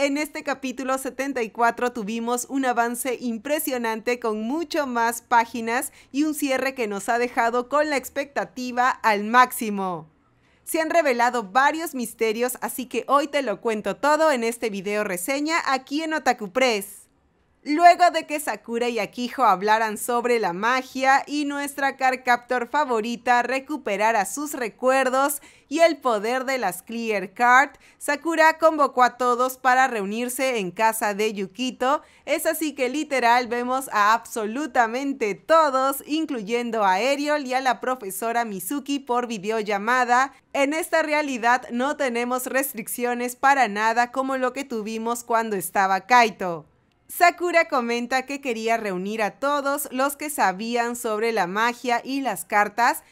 En este capítulo 74 tuvimos un avance impresionante con mucho más páginas y un cierre que nos ha dejado con la expectativa al máximo. Se han revelado varios misterios, así que hoy te lo cuento todo en este video reseña aquí en Otaku Press. Luego de que Sakura y Akiho hablaran sobre la magia y nuestra Carcaptor favorita recuperara sus recuerdos y el poder de las Clear Card, Sakura convocó a todos para reunirse en casa de Yukito. Es así que literal vemos a absolutamente todos, incluyendo a Ariel y a la profesora Mizuki por videollamada. En esta realidad no tenemos restricciones para nada como lo que tuvimos cuando estaba Kaito. Sakura comenta que quería reunir a todos los que sabían sobre la magia y las cartas.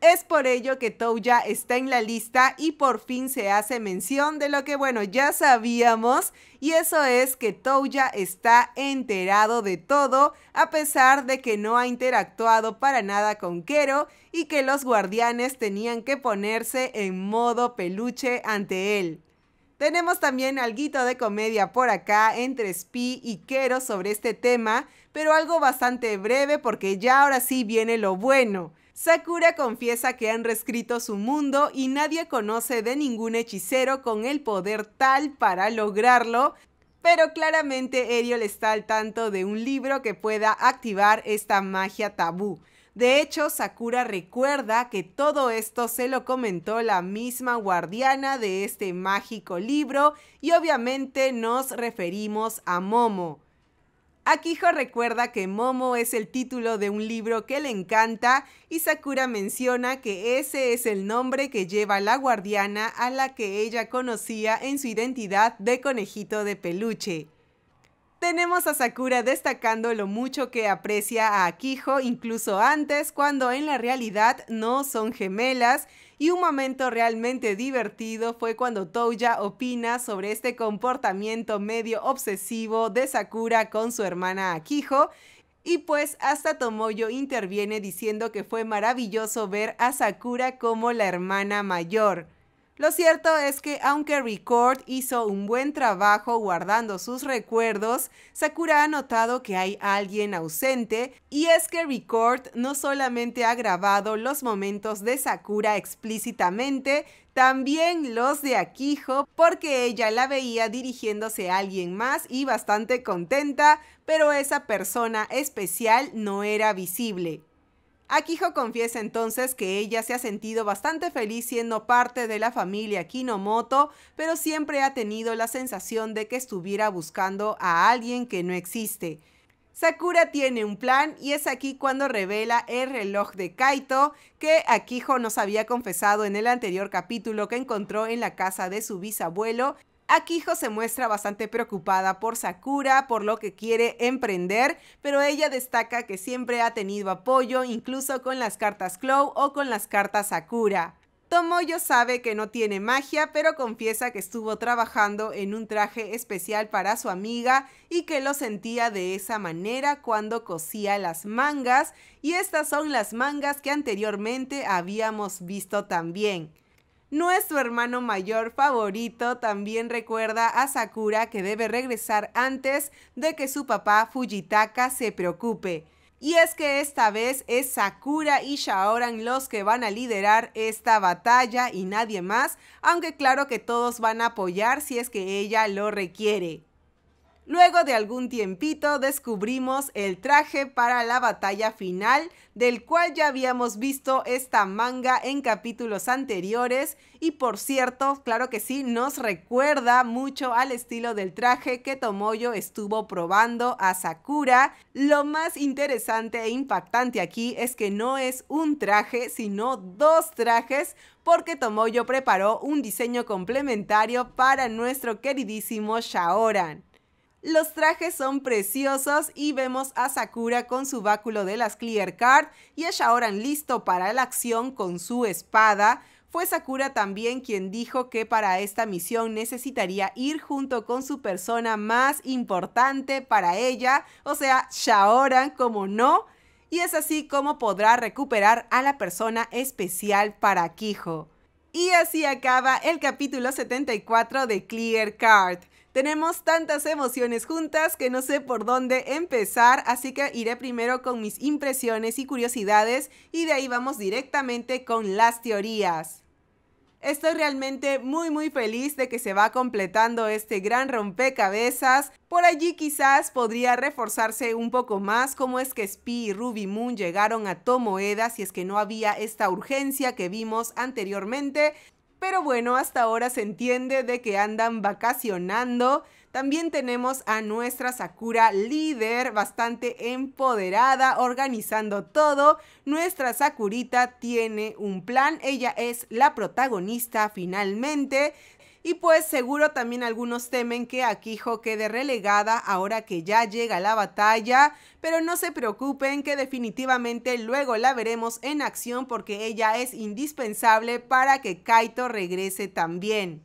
Es por ello que Touya está en la lista y por fin se hace mención de lo que, bueno, ya sabíamos, y eso es que Touya está enterado de todo, a pesar de que no ha interactuado para nada con Kero y que los guardianes tenían que ponerse en modo peluche ante él. Tenemos también algo de comedia por acá entre Spi y Quero sobre este tema, pero algo bastante breve porque ya ahora sí viene lo bueno. Sakura confiesa que han reescrito su mundo y nadie conoce de ningún hechicero con el poder tal para lograrlo, pero claramente le está al tanto de un libro que pueda activar esta magia tabú. De hecho, Sakura recuerda que todo esto se lo comentó la misma guardiana de este mágico libro y obviamente nos referimos a Momo. Akiho recuerda que Momo es el título de un libro que le encanta y Sakura menciona que ese es el nombre que lleva la guardiana a la que ella conocía en su identidad de conejito de peluche. Tenemos a Sakura destacando lo mucho que aprecia a Akiho incluso antes cuando en la realidad no son gemelas y un momento realmente divertido fue cuando Touya opina sobre este comportamiento medio obsesivo de Sakura con su hermana Akiho y pues hasta Tomoyo interviene diciendo que fue maravilloso ver a Sakura como la hermana mayor. Lo cierto es que aunque Record hizo un buen trabajo guardando sus recuerdos, Sakura ha notado que hay alguien ausente y es que Record no solamente ha grabado los momentos de Sakura explícitamente, también los de Akijo, porque ella la veía dirigiéndose a alguien más y bastante contenta, pero esa persona especial no era visible. Akiho confiesa entonces que ella se ha sentido bastante feliz siendo parte de la familia Kinomoto, pero siempre ha tenido la sensación de que estuviera buscando a alguien que no existe. Sakura tiene un plan y es aquí cuando revela el reloj de Kaito que Akiho nos había confesado en el anterior capítulo que encontró en la casa de su bisabuelo Akiho se muestra bastante preocupada por Sakura, por lo que quiere emprender, pero ella destaca que siempre ha tenido apoyo, incluso con las cartas Clow o con las cartas Sakura. Tomoyo sabe que no tiene magia, pero confiesa que estuvo trabajando en un traje especial para su amiga y que lo sentía de esa manera cuando cosía las mangas, y estas son las mangas que anteriormente habíamos visto también. Nuestro hermano mayor favorito también recuerda a Sakura que debe regresar antes de que su papá Fujitaka se preocupe. Y es que esta vez es Sakura y Shaoran los que van a liderar esta batalla y nadie más, aunque claro que todos van a apoyar si es que ella lo requiere. Luego de algún tiempito descubrimos el traje para la batalla final, del cual ya habíamos visto esta manga en capítulos anteriores y por cierto, claro que sí, nos recuerda mucho al estilo del traje que Tomoyo estuvo probando a Sakura. Lo más interesante e impactante aquí es que no es un traje, sino dos trajes porque Tomoyo preparó un diseño complementario para nuestro queridísimo Shaoran. Los trajes son preciosos y vemos a Sakura con su báculo de las Clear Card y a Shaoran listo para la acción con su espada. Fue Sakura también quien dijo que para esta misión necesitaría ir junto con su persona más importante para ella, o sea, Shaoran como no. Y es así como podrá recuperar a la persona especial para Kijo. Y así acaba el capítulo 74 de Clear Card. Tenemos tantas emociones juntas que no sé por dónde empezar, así que iré primero con mis impresiones y curiosidades y de ahí vamos directamente con las teorías. Estoy realmente muy muy feliz de que se va completando este gran rompecabezas. Por allí quizás podría reforzarse un poco más cómo es que Spee y Ruby Moon llegaron a Tomoeda si es que no había esta urgencia que vimos anteriormente. Pero bueno, hasta ahora se entiende de que andan vacacionando. También tenemos a nuestra Sakura líder, bastante empoderada, organizando todo. Nuestra Sakurita tiene un plan, ella es la protagonista finalmente. Y pues seguro también algunos temen que Akiho quede relegada ahora que ya llega la batalla, pero no se preocupen que definitivamente luego la veremos en acción porque ella es indispensable para que Kaito regrese también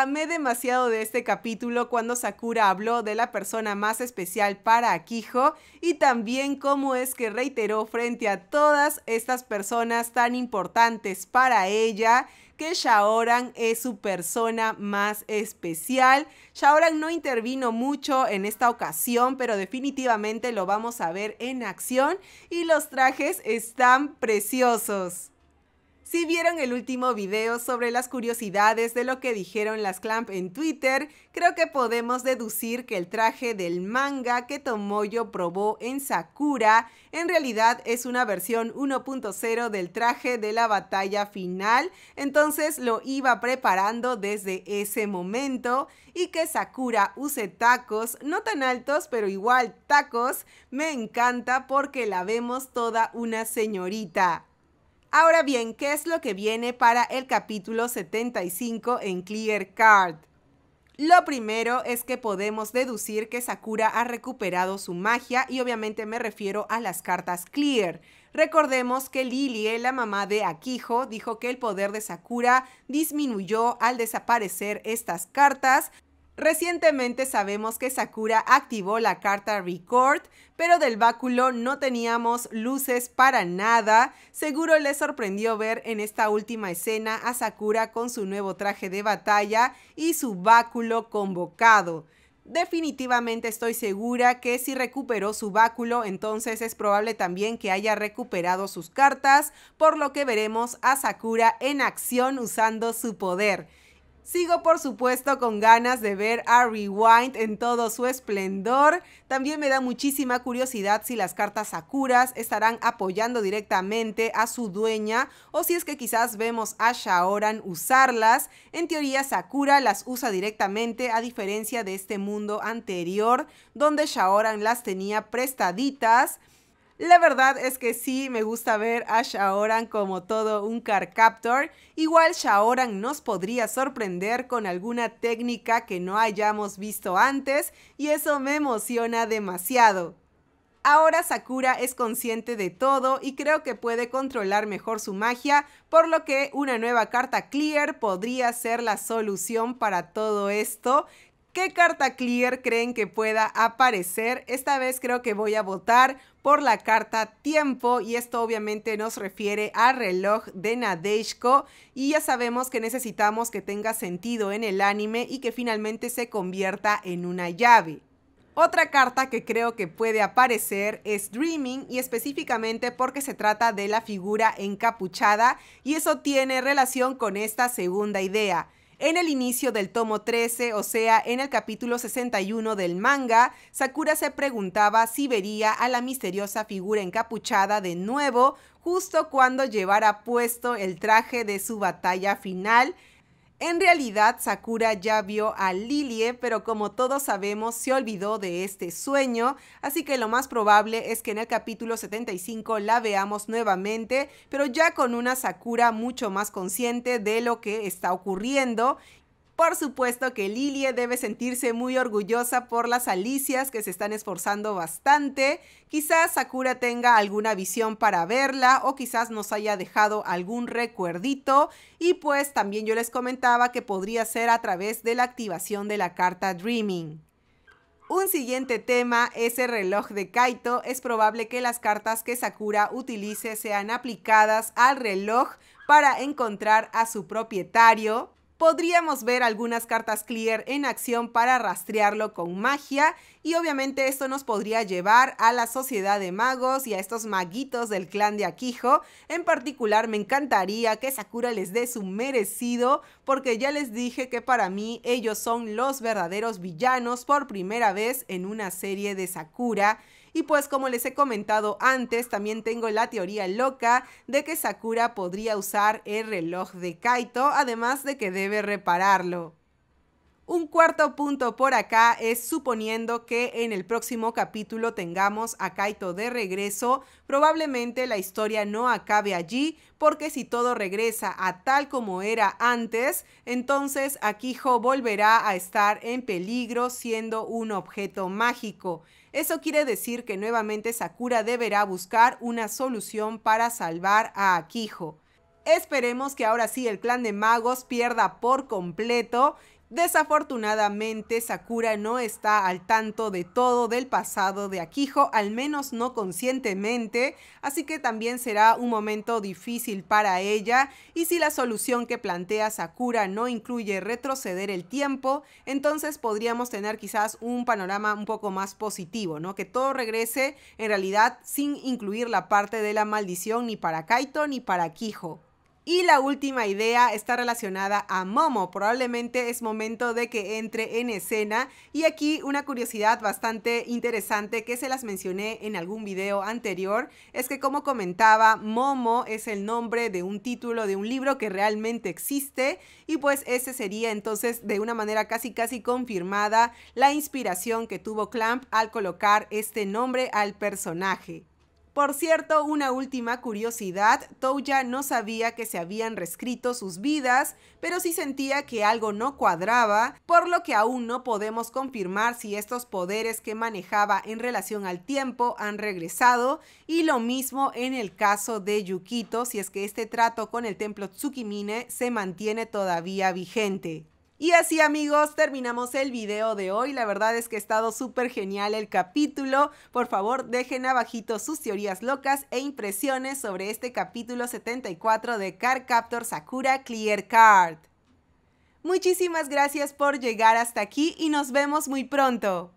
amé demasiado de este capítulo cuando Sakura habló de la persona más especial para Akijo y también cómo es que reiteró frente a todas estas personas tan importantes para ella que Shaoran es su persona más especial. Shaoran no intervino mucho en esta ocasión, pero definitivamente lo vamos a ver en acción y los trajes están preciosos. Si vieron el último video sobre las curiosidades de lo que dijeron las Clamp en Twitter, creo que podemos deducir que el traje del manga que Tomoyo probó en Sakura en realidad es una versión 1.0 del traje de la batalla final, entonces lo iba preparando desde ese momento y que Sakura use tacos, no tan altos, pero igual tacos, me encanta porque la vemos toda una señorita. Ahora bien, ¿qué es lo que viene para el capítulo 75 en Clear Card? Lo primero es que podemos deducir que Sakura ha recuperado su magia y obviamente me refiero a las cartas Clear. Recordemos que Lily, la mamá de Akijo, dijo que el poder de Sakura disminuyó al desaparecer estas cartas, Recientemente sabemos que Sakura activó la carta Record, pero del báculo no teníamos luces para nada. Seguro le sorprendió ver en esta última escena a Sakura con su nuevo traje de batalla y su báculo convocado. Definitivamente estoy segura que si recuperó su báculo, entonces es probable también que haya recuperado sus cartas, por lo que veremos a Sakura en acción usando su poder. Sigo por supuesto con ganas de ver a Rewind en todo su esplendor. También me da muchísima curiosidad si las cartas Sakuras estarán apoyando directamente a su dueña o si es que quizás vemos a Shaoran usarlas. En teoría Sakura las usa directamente a diferencia de este mundo anterior donde Shaoran las tenía prestaditas. La verdad es que sí me gusta ver a Shaoran como todo un captor. Igual Shaoran nos podría sorprender con alguna técnica que no hayamos visto antes y eso me emociona demasiado. Ahora Sakura es consciente de todo y creo que puede controlar mejor su magia, por lo que una nueva carta Clear podría ser la solución para todo esto. ¿Qué carta clear creen que pueda aparecer? Esta vez creo que voy a votar por la carta tiempo y esto obviamente nos refiere al reloj de Nadeshko y ya sabemos que necesitamos que tenga sentido en el anime y que finalmente se convierta en una llave. Otra carta que creo que puede aparecer es Dreaming y específicamente porque se trata de la figura encapuchada y eso tiene relación con esta segunda idea. En el inicio del tomo 13, o sea, en el capítulo 61 del manga, Sakura se preguntaba si vería a la misteriosa figura encapuchada de nuevo justo cuando llevara puesto el traje de su batalla final en realidad, Sakura ya vio a Lilie, pero como todos sabemos, se olvidó de este sueño, así que lo más probable es que en el capítulo 75 la veamos nuevamente, pero ya con una Sakura mucho más consciente de lo que está ocurriendo por supuesto que Lilie debe sentirse muy orgullosa por las Alicias que se están esforzando bastante. Quizás Sakura tenga alguna visión para verla o quizás nos haya dejado algún recuerdito. Y pues también yo les comentaba que podría ser a través de la activación de la carta Dreaming. Un siguiente tema es el reloj de Kaito. Es probable que las cartas que Sakura utilice sean aplicadas al reloj para encontrar a su propietario podríamos ver algunas cartas clear en acción para rastrearlo con magia y obviamente esto nos podría llevar a la sociedad de magos y a estos maguitos del clan de Akijo. En particular me encantaría que Sakura les dé su merecido porque ya les dije que para mí ellos son los verdaderos villanos por primera vez en una serie de Sakura y pues como les he comentado antes, también tengo la teoría loca de que Sakura podría usar el reloj de Kaito, además de que debe repararlo. Un cuarto punto por acá es suponiendo que en el próximo capítulo tengamos a Kaito de regreso, probablemente la historia no acabe allí, porque si todo regresa a tal como era antes, entonces Akiho volverá a estar en peligro siendo un objeto mágico. Eso quiere decir que nuevamente Sakura deberá buscar una solución para salvar a Akiho. Esperemos que ahora sí el clan de magos pierda por completo Desafortunadamente, Sakura no está al tanto de todo del pasado de Akijo, al menos no conscientemente, así que también será un momento difícil para ella y si la solución que plantea Sakura no incluye retroceder el tiempo, entonces podríamos tener quizás un panorama un poco más positivo, ¿no? Que todo regrese en realidad sin incluir la parte de la maldición ni para Kaito ni para Akijo. Y la última idea está relacionada a Momo. Probablemente es momento de que entre en escena. Y aquí una curiosidad bastante interesante que se las mencioné en algún video anterior es que como comentaba, Momo es el nombre de un título de un libro que realmente existe y pues ese sería entonces de una manera casi casi confirmada la inspiración que tuvo Clamp al colocar este nombre al personaje. Por cierto, una última curiosidad, Touya no sabía que se habían reescrito sus vidas, pero sí sentía que algo no cuadraba, por lo que aún no podemos confirmar si estos poderes que manejaba en relación al tiempo han regresado, y lo mismo en el caso de Yukito, si es que este trato con el templo Tsukimine se mantiene todavía vigente. Y así amigos, terminamos el video de hoy. La verdad es que ha estado súper genial el capítulo. Por favor, dejen abajito sus teorías locas e impresiones sobre este capítulo 74 de Car Captor Sakura Clear Card. Muchísimas gracias por llegar hasta aquí y nos vemos muy pronto.